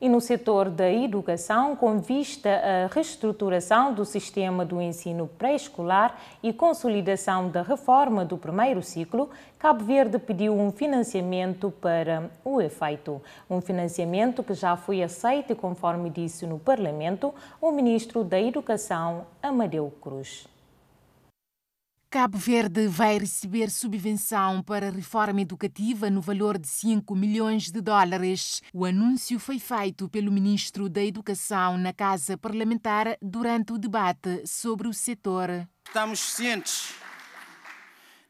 e no setor da educação, com vista à reestruturação do sistema do ensino pré-escolar e consolidação da reforma do primeiro ciclo, Cabo Verde pediu um financiamento para o efeito. Um financiamento que já foi aceito, conforme disse no Parlamento o ministro da Educação, Amadeu Cruz. Cabo Verde vai receber subvenção para reforma educativa no valor de 5 milhões de dólares. O anúncio foi feito pelo ministro da Educação na Casa Parlamentar durante o debate sobre o setor. Estamos cientes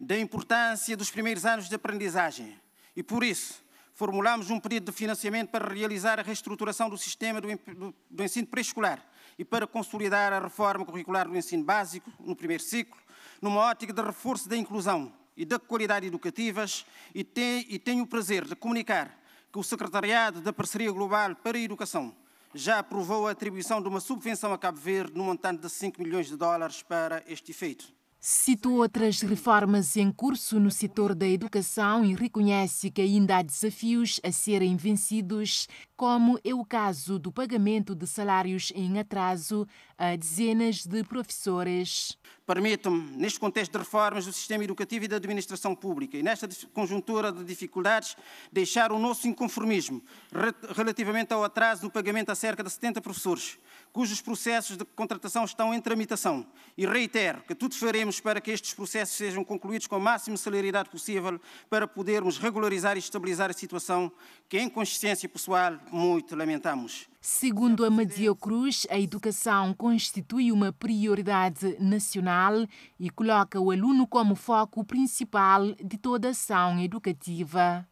da importância dos primeiros anos de aprendizagem e, por isso, formulamos um pedido de financiamento para realizar a reestruturação do sistema do ensino pré-escolar e para consolidar a reforma curricular do ensino básico no primeiro ciclo, numa ótica de reforço da inclusão e da qualidade educativas e, tem, e tenho o prazer de comunicar que o Secretariado da Parceria Global para a Educação já aprovou a atribuição de uma subvenção a Cabo Verde no montante de 5 milhões de dólares para este efeito. Citou outras reformas em curso no setor da educação e reconhece que ainda há desafios a serem vencidos, como é o caso do pagamento de salários em atraso a dezenas de professores. Permitam-me, neste contexto de reformas do sistema educativo e da administração pública, e nesta conjuntura de dificuldades, deixar o nosso inconformismo relativamente ao atraso no pagamento a cerca de 70 professores, cujos processos de contratação estão em tramitação. E reitero que tudo faremos para que estes processos sejam concluídos com a máxima celeridade possível para podermos regularizar e estabilizar a situação que, em consciência pessoal, muito lamentamos. Segundo Madeira Cruz, a educação constitui uma prioridade nacional e coloca o aluno como foco principal de toda ação educativa.